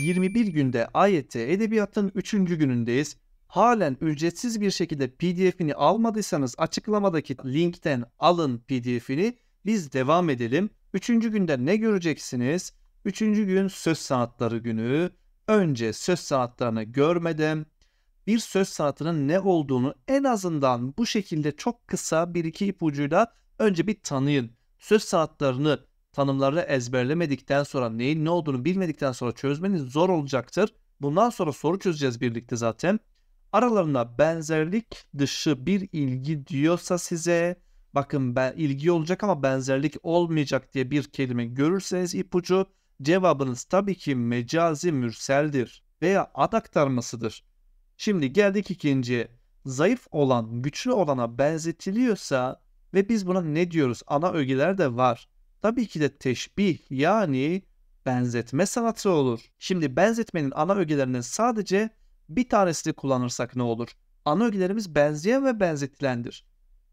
21 günde AYT Edebiyat'ın 3. günündeyiz. Halen ücretsiz bir şekilde PDF'ini almadıysanız açıklamadaki linkten alın PDF'ini. Biz devam edelim. 3. günde ne göreceksiniz? 3. gün söz saatleri günü. Önce söz saatlerini görmeden bir söz saatinin ne olduğunu en azından bu şekilde çok kısa bir iki ipucuyla önce bir tanıyın. Söz saatlerini tanımları ezberlemedikten sonra neyin ne olduğunu bilmedikten sonra çözmeniz zor olacaktır. Bundan sonra soru çözeceğiz birlikte zaten. Aralarında benzerlik dışı bir ilgi diyorsa size bakın ben ilgi olacak ama benzerlik olmayacak diye bir kelime görürseniz ipucu cevabınız tabii ki mecazi mürseldir veya ad aktarmasıdır. Şimdi geldik ikinciye. Zayıf olan güçlü olana benzetiliyorsa ve biz buna ne diyoruz? Ana ögeler de var tabii ki de teşbih yani benzetme sanatı olur. Şimdi benzetmenin ana ögelerinden sadece bir tanesini kullanırsak ne olur? Ana ögelerimiz benzeyen ve benzetilendir.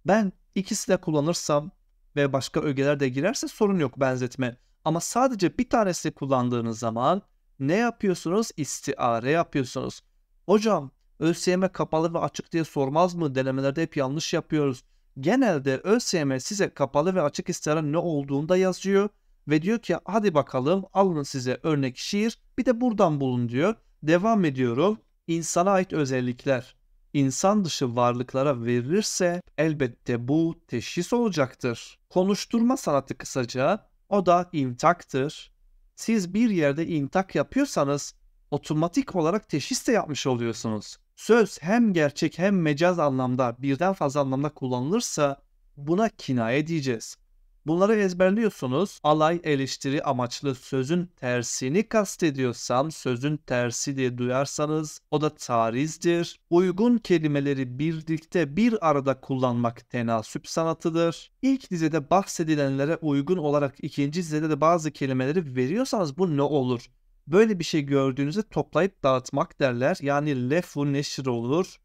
Ben ikisi de kullanırsam ve başka ögeler de girerse sorun yok benzetme. Ama sadece bir tanesini kullandığınız zaman ne yapıyorsunuz? İstiare yapıyorsunuz. Hocam ÖSYM kapalı ve açık diye sormaz mı? Denemelerde hep yanlış yapıyoruz genelde ÖSYM size kapalı ve açık istiharın ne olduğunda yazıyor ve diyor ki hadi bakalım alın size örnek şiir bir de buradan bulun diyor. Devam ediyorum. İnsana ait özellikler insan dışı varlıklara verilirse elbette bu teşhis olacaktır. Konuşturma sanatı kısaca o da intaktır. Siz bir yerde intak yapıyorsanız otomatik olarak teşhis de yapmış oluyorsunuz. Söz hem gerçek hem mecaz anlamda birden fazla anlamda kullanılırsa buna kinaye diyeceğiz. Bunları ezberliyorsunuz. Alay eleştiri amaçlı sözün tersini kastediyorsam sözün tersi diye duyarsanız o da tarizdir. Uygun kelimeleri birlikte bir arada kullanmak tenasüp sanatıdır. İlk dizede bahsedilenlere uygun olarak ikinci dizede de bazı kelimeleri veriyorsanız bu ne olur? Böyle bir şey gördüğünüzde toplayıp dağıtmak derler. Yani lefu neşir olur.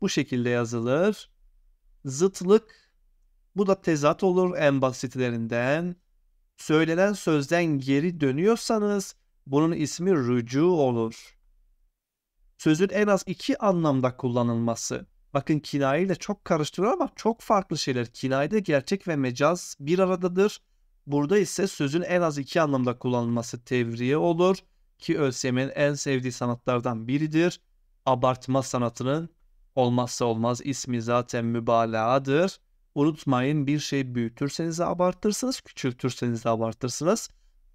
Bu şekilde yazılır. Zıtlık bu da tezat olur en basitlerinden. Söylenen sözden geri dönüyorsanız bunun ismi rücu olur. Sözün en az iki anlamda kullanılması. Bakın kinayeyle çok karıştırıyor ama çok farklı şeyler. Kinayede gerçek ve mecaz bir aradadır Burada ise sözün en az iki anlamda kullanılması tevriye olur ki ÖSYM'nin en sevdiği sanatlardan biridir. Abartma sanatının olmazsa olmaz ismi zaten mübalağadır. Unutmayın bir şey büyütürseniz abartırsınız, küçültürseniz abartırsınız.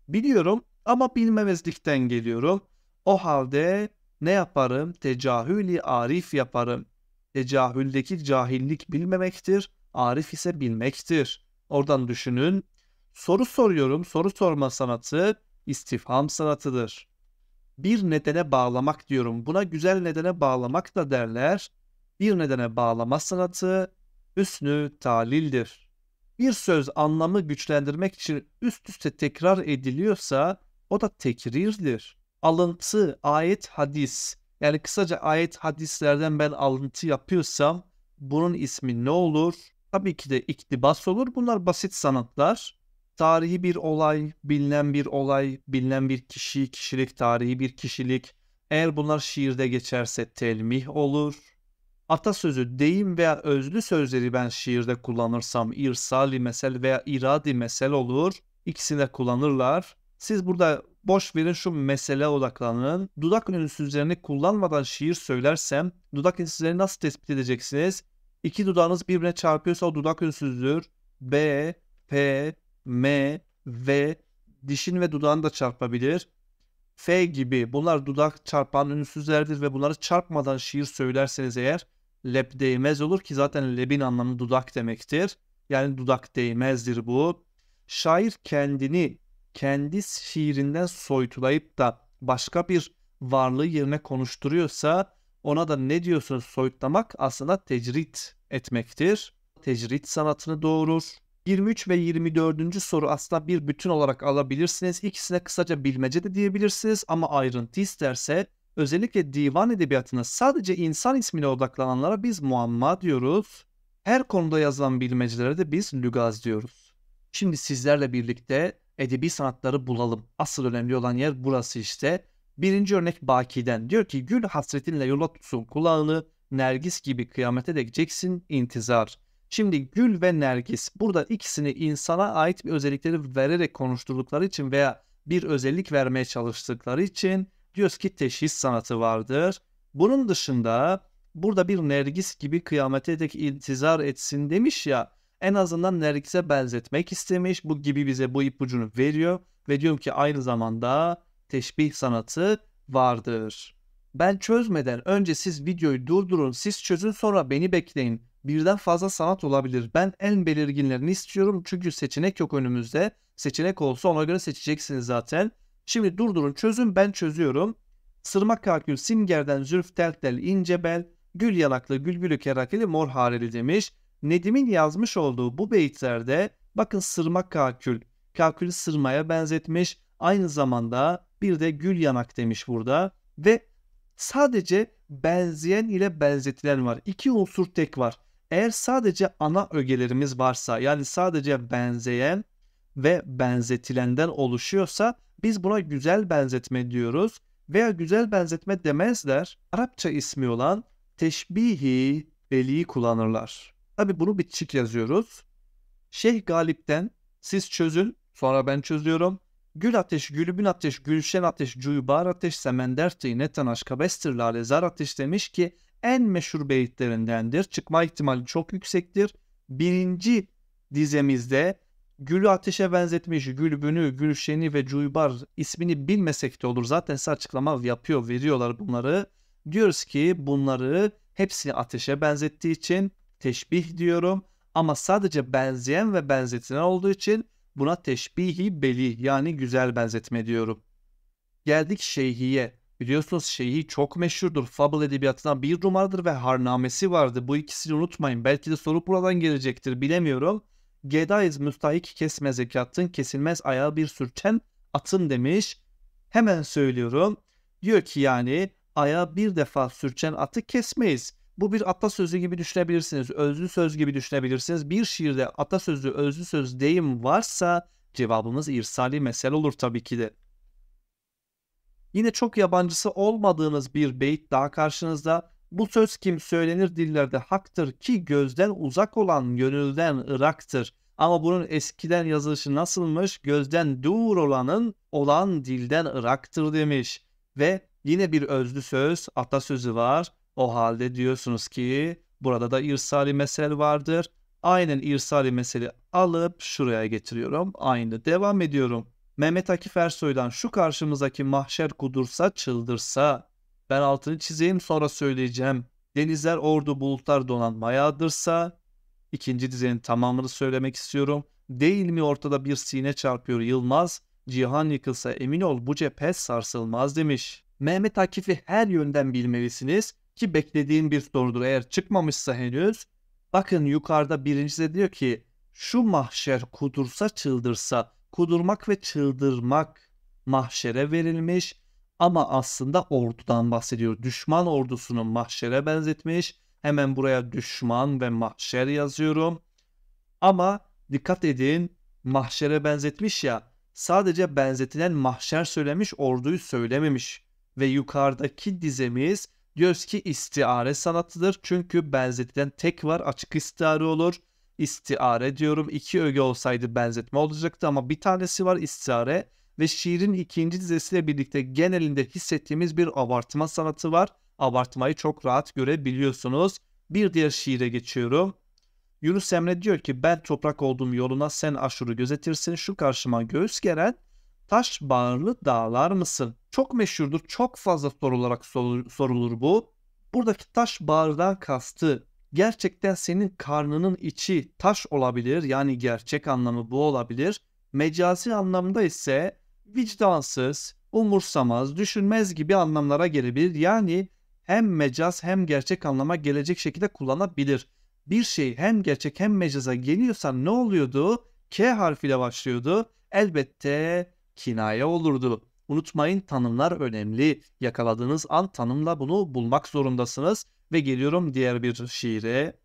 Biliyorum ama bilmemezlikten geliyorum. O halde ne yaparım? Tecahüli arif yaparım. Tecahüldeki cahillik bilmemektir, arif ise bilmektir. Oradan düşünün Soru soruyorum, soru sorma sanatı istifham sanatıdır. Bir nedene bağlamak diyorum. Buna güzel nedene bağlamak da derler. Bir nedene bağlama sanatı hüsnü talildir. Bir söz anlamı güçlendirmek için üst üste tekrar ediliyorsa o da tekrirdir. Alıntı, ayet, hadis. Yani kısaca ayet hadislerden ben alıntı yapıyorsam bunun ismi ne olur? Tabii ki de iktibas olur. Bunlar basit sanatlar tarihi bir olay, bilinen bir olay, bilinen bir kişi, kişilik tarihi bir kişilik. Eğer bunlar şiirde geçerse telmih olur. Atasözü, deyim veya özlü sözleri ben şiirde kullanırsam irsali mesel veya iradi mesel olur. İkisini de kullanırlar. Siz burada boş verin şu mesele odaklanın. Dudak ünsüzlerini kullanmadan şiir söylersem dudak ünsüzlerini nasıl tespit edeceksiniz? İki dudağınız birbirine çarpıyorsa o dudak ünsüzdür. B, P, M, V, dişin ve dudağın da çarpabilir. F gibi bunlar dudak çarpan ünsüzlerdir ve bunları çarpmadan şiir söylerseniz eğer lep değmez olur ki zaten lebin anlamı dudak demektir. Yani dudak değmezdir bu. Şair kendini kendi şiirinden soyutlayıp da başka bir varlığı yerine konuşturuyorsa ona da ne diyorsunuz soyutlamak aslında tecrit etmektir. Tecrit sanatını doğurur. 23 ve 24. soru aslında bir bütün olarak alabilirsiniz. İkisine kısaca bilmece de diyebilirsiniz ama ayrıntı isterse özellikle divan edebiyatına sadece insan ismine odaklananlara biz muamma diyoruz. Her konuda yazılan bilmecelere de biz lügaz diyoruz. Şimdi sizlerle birlikte edebi sanatları bulalım. Asıl önemli olan yer burası işte. Birinci örnek Baki'den diyor ki gül hasretinle yola tutsun kulağını, Nergis gibi kıyamete de gideceksin intizar.'' Şimdi gül ve nergis burada ikisini insana ait bir özellikleri vererek konuşturdukları için veya bir özellik vermeye çalıştıkları için diyoruz ki teşhis sanatı vardır. Bunun dışında burada bir nergis gibi kıyamete dek intizar etsin demiş ya en azından nergise benzetmek istemiş. Bu gibi bize bu ipucunu veriyor ve diyorum ki aynı zamanda teşbih sanatı vardır. Ben çözmeden önce siz videoyu durdurun, siz çözün sonra beni bekleyin birden fazla sanat olabilir. Ben en belirginlerini istiyorum çünkü seçenek yok önümüzde. Seçenek olsa ona göre seçeceksiniz zaten. Şimdi durdurun çözün ben çözüyorum. Sırmak kalkül simgerden zülf tel tel ince bel gül yanaklı gülbülü kerakeli mor hareli demiş. Nedim'in yazmış olduğu bu beyitlerde bakın sırmak kalkül Kakülü sırmaya benzetmiş. Aynı zamanda bir de gül yanak demiş burada. Ve sadece benzeyen ile benzetilen var. İki unsur tek var. Eğer sadece ana ögelerimiz varsa yani sadece benzeyen ve benzetilenden oluşuyorsa biz buna güzel benzetme diyoruz veya güzel benzetme demezler Arapça ismi olan teşbihi veliyi kullanırlar. Tabi bunu bitişik yazıyoruz. Şeyh Galip'ten siz çözün sonra ben çözüyorum. Gül ateş, gülübün ateş, gülşen ateş, cuybar ateş, semender tıyı, neten aşka, bestir lale, zar ateş demiş ki en meşhur beyitlerindendir. Çıkma ihtimali çok yüksektir. Birinci dizemizde Gülü ateşe benzetmiş, Gülbünü, Gülşeni ve Cuybar ismini bilmesek de olur. Zaten size açıklama yapıyor, veriyorlar bunları. Diyoruz ki bunları hepsini ateşe benzettiği için teşbih diyorum. Ama sadece benzeyen ve benzetilen olduğu için buna teşbihi beli yani güzel benzetme diyorum. Geldik şeyhiye. Biliyorsunuz şeyi çok meşhurdur. Fable edebiyatından bir romandır ve harnamesi vardı. Bu ikisini unutmayın. Belki de soru buradan gelecektir bilemiyorum. Gedaiz müstahik kesmez zekatın kesilmez ayağı bir sürten atın demiş. Hemen söylüyorum. Diyor ki yani ayağı bir defa sürçen atı kesmeyiz. Bu bir atasözü gibi düşünebilirsiniz. Özlü söz gibi düşünebilirsiniz. Bir şiirde atasözü, özlü söz deyim varsa cevabımız irsali mesele olur tabii ki de. Yine çok yabancısı olmadığınız bir beyit daha karşınızda. Bu söz kim söylenir dillerde haktır ki gözden uzak olan gönülden ıraktır. Ama bunun eskiden yazılışı nasılmış? Gözden dur olanın olan dilden ıraktır demiş. Ve yine bir özlü söz, atasözü var. O halde diyorsunuz ki burada da irsali mesel vardır. Aynen irsali meseli alıp şuraya getiriyorum. Aynı devam ediyorum. Mehmet Akif Ersoy'dan şu karşımızdaki mahşer kudursa çıldırsa ben altını çizeyim sonra söyleyeceğim. Denizler ordu bulutlar donanmayadırsa ikinci dizenin tamamını söylemek istiyorum. Değil mi ortada bir sine çarpıyor Yılmaz? Cihan yıkılsa emin ol bu cephe sarsılmaz demiş. Mehmet Akif'i her yönden bilmelisiniz ki beklediğim bir sorudur eğer çıkmamışsa henüz. Bakın yukarıda birincide diyor ki şu mahşer kudursa çıldırsa kudurmak ve çıldırmak mahşere verilmiş ama aslında ordudan bahsediyor. Düşman ordusunu mahşere benzetmiş. Hemen buraya düşman ve mahşer yazıyorum. Ama dikkat edin mahşere benzetmiş ya sadece benzetilen mahşer söylemiş orduyu söylememiş. Ve yukarıdaki dizemiz diyoruz ki istiare sanatıdır. Çünkü benzetilen tek var açık istiare olur istiare diyorum. İki öge olsaydı benzetme olacaktı ama bir tanesi var istiare ve şiirin ikinci dizesiyle birlikte genelinde hissettiğimiz bir abartma sanatı var. Abartmayı çok rahat görebiliyorsunuz. Bir diğer şiire geçiyorum. Yunus Emre diyor ki ben toprak olduğum yoluna sen aşırı gözetirsin şu karşıma göğüs gelen taş bağırlı dağlar mısın? Çok meşhurdur çok fazla sorularak sorulur bu. Buradaki taş bağırdan kastı gerçekten senin karnının içi taş olabilir. Yani gerçek anlamı bu olabilir. Mecazi anlamda ise vicdansız, umursamaz, düşünmez gibi anlamlara gelebilir. Yani hem mecaz hem gerçek anlama gelecek şekilde kullanabilir. Bir şey hem gerçek hem mecaza geliyorsa ne oluyordu? K harfiyle başlıyordu. Elbette kinaye olurdu. Unutmayın tanımlar önemli. Yakaladığınız an tanımla bunu bulmak zorundasınız. Ve geliyorum diğer bir şiire.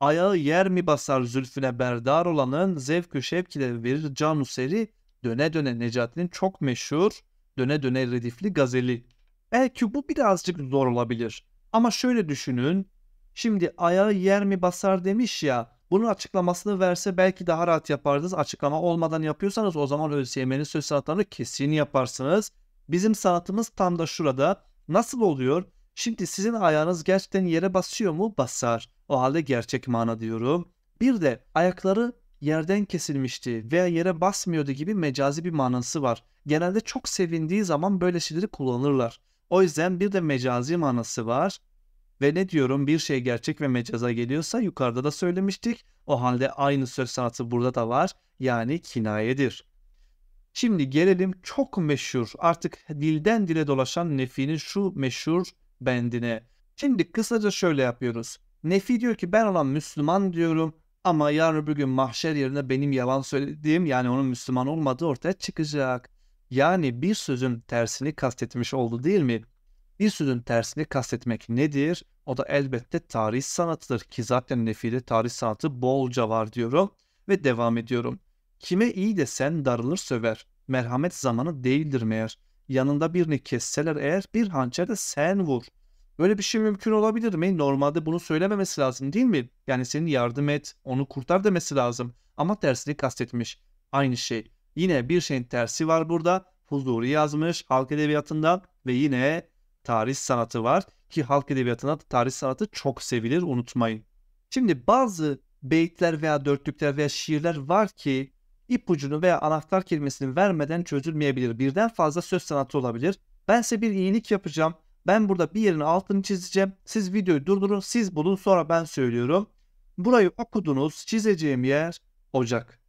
Ayağı yer mi basar zülfüne berdar olanın zevkü şevkileri verir canu seri döne döne Necati'nin çok meşhur döne döne redifli gazeli. Belki bu birazcık zor olabilir. Ama şöyle düşünün. Şimdi ayağı yer mi basar demiş ya. Bunun açıklamasını verse belki daha rahat yapardınız. Açıklama olmadan yapıyorsanız o zaman ÖSYM'nin söz sanatlarını kesin yaparsınız. Bizim sanatımız tam da şurada. Nasıl oluyor? Şimdi sizin ayağınız gerçekten yere basıyor mu? Basar. O halde gerçek mana diyorum. Bir de ayakları yerden kesilmişti veya yere basmıyordu gibi mecazi bir manası var. Genelde çok sevindiği zaman böyle şeyleri kullanırlar. O yüzden bir de mecazi manası var. Ve ne diyorum bir şey gerçek ve mecaza geliyorsa yukarıda da söylemiştik. O halde aynı söz sanatı burada da var. Yani kinayedir. Şimdi gelelim çok meşhur artık dilden dile dolaşan nefinin şu meşhur bendine. Şimdi kısaca şöyle yapıyoruz. Nefi diyor ki ben olan Müslüman diyorum ama yarın öbür gün mahşer yerine benim yalan söylediğim yani onun Müslüman olmadığı ortaya çıkacak. Yani bir sözün tersini kastetmiş oldu değil mi? Bir sözün tersini kastetmek nedir? O da elbette tarih sanatıdır ki zaten Nefi'de tarih sanatı bolca var diyorum ve devam ediyorum. Kime iyi desen darılır söver. Merhamet zamanı değildir meğer. Yanında birini kesseler eğer bir hançerde sen vur. Böyle bir şey mümkün olabilir mi? Normalde bunu söylememesi lazım değil mi? Yani seni yardım et, onu kurtar demesi lazım. Ama tersini kastetmiş. Aynı şey. Yine bir şeyin tersi var burada. Huzuri yazmış halk edebiyatında ve yine tarih sanatı var ki halk edebiyatına tarih sanatı çok sevilir unutmayın. Şimdi bazı beyitler veya dörtlükler veya şiirler var ki ipucunu veya anahtar kelimesini vermeden çözülmeyebilir. Birden fazla söz sanatı olabilir. Ben size bir iyilik yapacağım. Ben burada bir yerin altını çizeceğim. Siz videoyu durdurun, siz bulun sonra ben söylüyorum. Burayı okudunuz, çizeceğim yer ocak.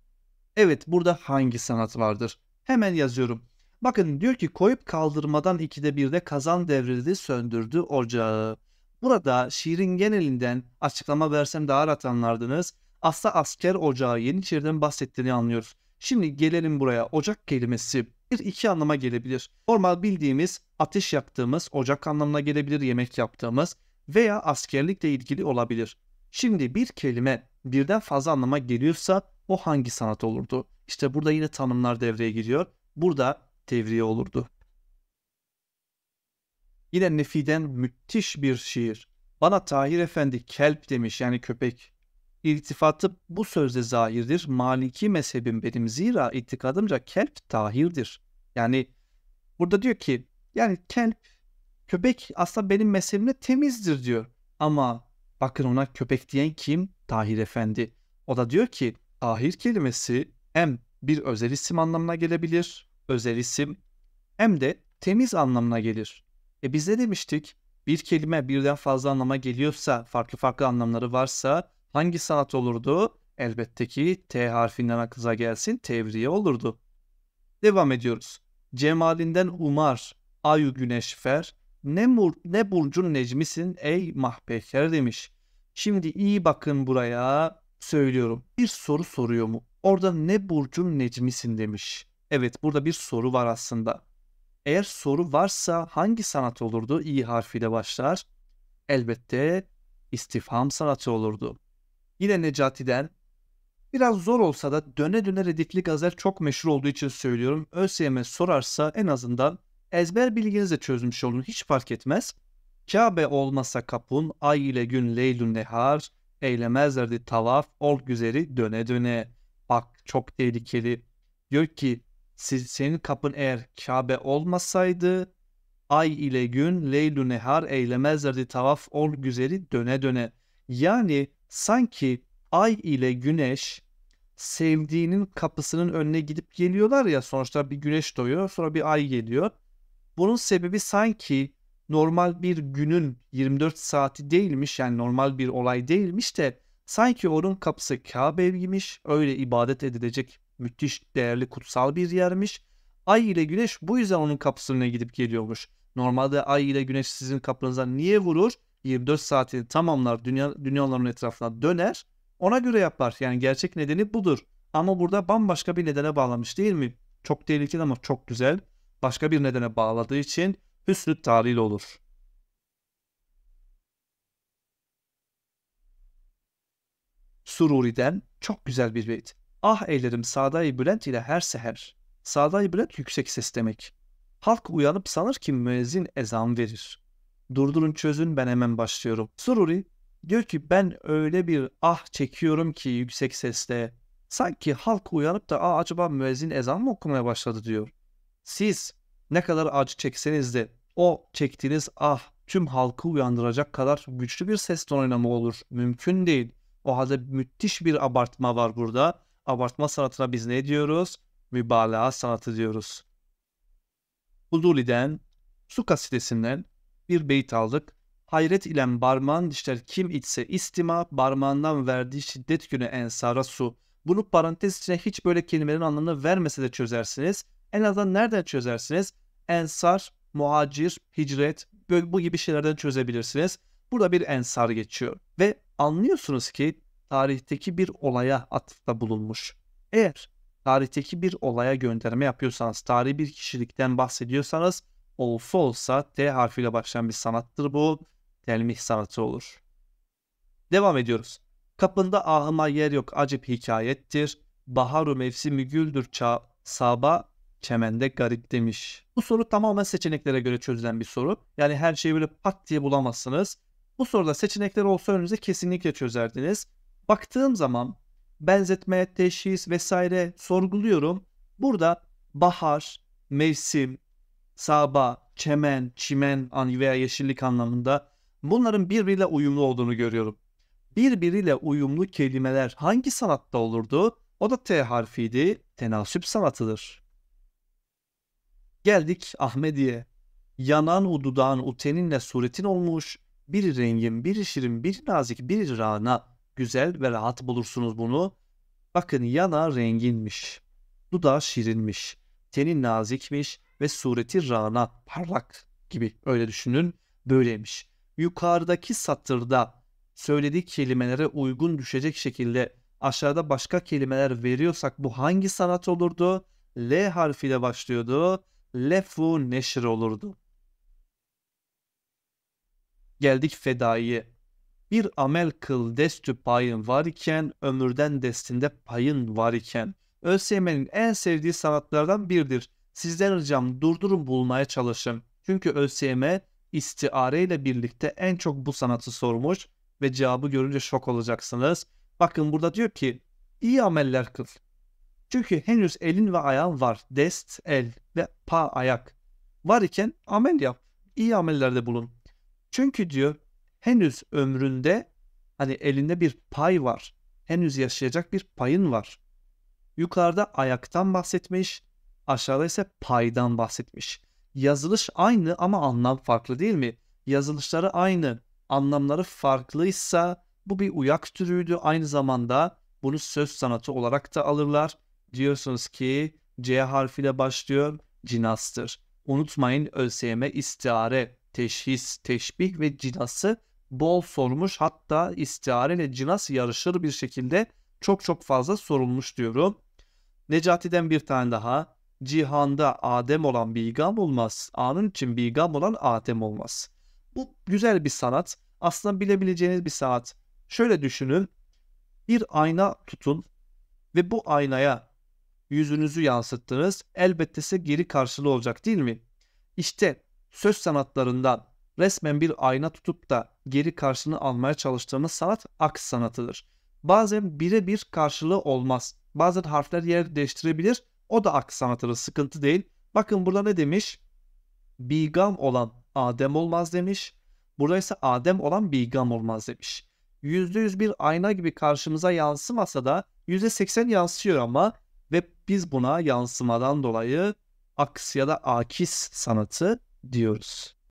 Evet burada hangi sanat vardır? Hemen yazıyorum. Bakın diyor ki koyup kaldırmadan ikide birde kazan devrildi söndürdü ocağı. Burada şiirin genelinden açıklama versem daha rahat anlardınız. Asla asker ocağı Yeniçeri'den bahsettiğini anlıyoruz. Şimdi gelelim buraya ocak kelimesi bir iki anlama gelebilir. Normal bildiğimiz ateş yaptığımız ocak anlamına gelebilir yemek yaptığımız veya askerlikle ilgili olabilir. Şimdi bir kelime birden fazla anlama geliyorsa o hangi sanat olurdu? İşte burada yine tanımlar devreye giriyor. Burada devriye olurdu. Yine Nefi'den müthiş bir şiir. Bana Tahir Efendi kelp demiş yani köpek. İltifatı bu sözde zahirdir. Maliki mezhebim benim zira itikadımca kelp tahirdir. Yani burada diyor ki yani kelp köpek aslında benim mezhebimde temizdir diyor. Ama bakın ona köpek diyen kim? Tahir Efendi. O da diyor ki tahir kelimesi hem bir özel isim anlamına gelebilir özel isim hem de temiz anlamına gelir. E biz ne demiştik? Bir kelime birden fazla anlama geliyorsa, farklı farklı anlamları varsa hangi sanat olurdu? Elbette ki T harfinden akıza gelsin tevriye olurdu. Devam ediyoruz. Cemalinden umar, ayu güneşfer, ne, mur, ne burcun necmisin ey mahpeker demiş. Şimdi iyi bakın buraya söylüyorum. Bir soru soruyor mu? Orada ne burcun necmisin demiş. Evet burada bir soru var aslında. Eğer soru varsa hangi sanat olurdu? İ harfiyle başlar. Elbette istifham sanatı olurdu. Yine Necati'den biraz zor olsa da döne döne redifli gazel çok meşhur olduğu için söylüyorum. ÖSYM sorarsa en azından ezber bilginizle çözmüş olun hiç fark etmez. Kabe olmasa kapun, ay ile gün leylün nehar, eylemezlerdi tavaf, ol güzeli döne döne. Bak çok tehlikeli. Diyor ki senin kapın eğer Kabe olmasaydı ay ile gün leylü nehar eylemezlerdi tavaf ol güzeli döne döne. Yani sanki ay ile güneş sevdiğinin kapısının önüne gidip geliyorlar ya sonuçta bir güneş doğuyor sonra bir ay geliyor. Bunun sebebi sanki normal bir günün 24 saati değilmiş yani normal bir olay değilmiş de sanki onun kapısı Kabe'ymiş öyle ibadet edilecek müthiş, değerli, kutsal bir yermiş. Ay ile güneş bu yüzden onun kapısına gidip geliyormuş. Normalde ay ile güneş sizin kapınıza niye vurur? 24 saatini tamamlar, dünya, dünyaların etrafına döner. Ona göre yapar. Yani gerçek nedeni budur. Ama burada bambaşka bir nedene bağlamış değil mi? Çok tehlikeli ama çok güzel. Başka bir nedene bağladığı için hüsnü taril olur. Sururi'den çok güzel bir beyt. Ah eylerim sadayı Bülent ile her seher. Sadayı Bülent yüksek ses demek. Halk uyanıp sanır ki müezzin ezan verir. Durdurun çözün ben hemen başlıyorum. Sururi diyor ki ben öyle bir ah çekiyorum ki yüksek sesle. Sanki halk uyanıp da Aa, acaba müezzin ezan mı okumaya başladı diyor. Siz ne kadar acı çekseniz de o çektiğiniz ah tüm halkı uyandıracak kadar güçlü bir ses tonuyla mı olur? Mümkün değil. O halde müthiş bir abartma var burada Abartma sanatına biz ne diyoruz? Mübalağa sanatı diyoruz. Huzuli'den, su kasidesinden bir beyt aldık. Hayret ile barman dişler kim içse istima, barmağından verdiği şiddet günü ensara su. Bunu parantez içine hiç böyle kelimelerin anlamını vermese de çözersiniz. En azından nereden çözersiniz? Ensar, muhacir, hicret bu gibi şeylerden çözebilirsiniz. Burada bir ensar geçiyor ve anlıyorsunuz ki tarihteki bir olaya atıfta bulunmuş. Eğer tarihteki bir olaya gönderme yapıyorsanız, tarihi bir kişilikten bahsediyorsanız olsa olsa T harfiyle başlayan bir sanattır bu. Telmih sanatı olur. Devam ediyoruz. Kapında ahıma yer yok acip hikayettir. Baharu mevsimi güldür ça saba çemende garip demiş. Bu soru tamamen seçeneklere göre çözülen bir soru. Yani her şeyi böyle pat diye bulamazsınız. Bu soruda seçenekler olsa önünüze kesinlikle çözerdiniz baktığım zaman benzetme, teşhis vesaire sorguluyorum. Burada bahar, mevsim, sabah çemen, çimen veya yeşillik anlamında bunların birbiriyle uyumlu olduğunu görüyorum. Birbiriyle uyumlu kelimeler hangi sanatta olurdu? O da T harfiydi. Tenasüp sanatıdır. Geldik Ahmediye. Yanan ududan uteninle suretin olmuş, biri rengin, biri şirin, biri nazik, biri rana Güzel ve rahat bulursunuz bunu. Bakın yana renginmiş. Dudağı şirinmiş. Teni nazikmiş ve sureti rana, parlak gibi öyle düşünün. Böyleymiş. Yukarıdaki satırda söylediği kelimelere uygun düşecek şekilde aşağıda başka kelimeler veriyorsak bu hangi sanat olurdu? L harfiyle başlıyordu. Lefu neşir olurdu. Geldik fedaiye bir amel kıl destü payın var iken ömürden destinde payın var iken. ÖSYM'nin en sevdiği sanatlardan biridir. Sizden ricam durdurun bulmaya çalışın. Çünkü ÖSYM istiare ile birlikte en çok bu sanatı sormuş ve cevabı görünce şok olacaksınız. Bakın burada diyor ki iyi ameller kıl. Çünkü henüz elin ve ayağın var. Dest el ve pa ayak. Var iken amel yap. İyi amellerde bulun. Çünkü diyor henüz ömründe hani elinde bir pay var. Henüz yaşayacak bir payın var. Yukarıda ayaktan bahsetmiş, aşağıda ise paydan bahsetmiş. Yazılış aynı ama anlam farklı değil mi? Yazılışları aynı, anlamları farklıysa bu bir uyak türüydü. Aynı zamanda bunu söz sanatı olarak da alırlar. Diyorsunuz ki C harfiyle başlıyor, cinastır. Unutmayın ÖSYM istiare, teşhis, teşbih ve cinası bol sormuş hatta istihare ile cinas yarışır bir şekilde çok çok fazla sorulmuş diyorum. Necati'den bir tane daha. Cihanda Adem olan bilgam olmaz. Anın için bilgam olan Adem olmaz. Bu güzel bir sanat. Aslında bilebileceğiniz bir sanat. Şöyle düşünün. Bir ayna tutun ve bu aynaya yüzünüzü yansıttınız. Elbette size geri karşılığı olacak değil mi? İşte söz sanatlarından resmen bir ayna tutup da geri karşını almaya çalıştığımız sanat aks sanatıdır. Bazen birebir karşılığı olmaz. Bazen harfler yer değiştirebilir. O da aks sanatıdır. Sıkıntı değil. Bakın burada ne demiş? Bigam olan Adem olmaz demiş. Burada ise Adem olan bigam olmaz demiş. %100 bir ayna gibi karşımıza yansımasa da %80 yansıyor ama ve biz buna yansımadan dolayı aks ya da akis sanatı diyoruz.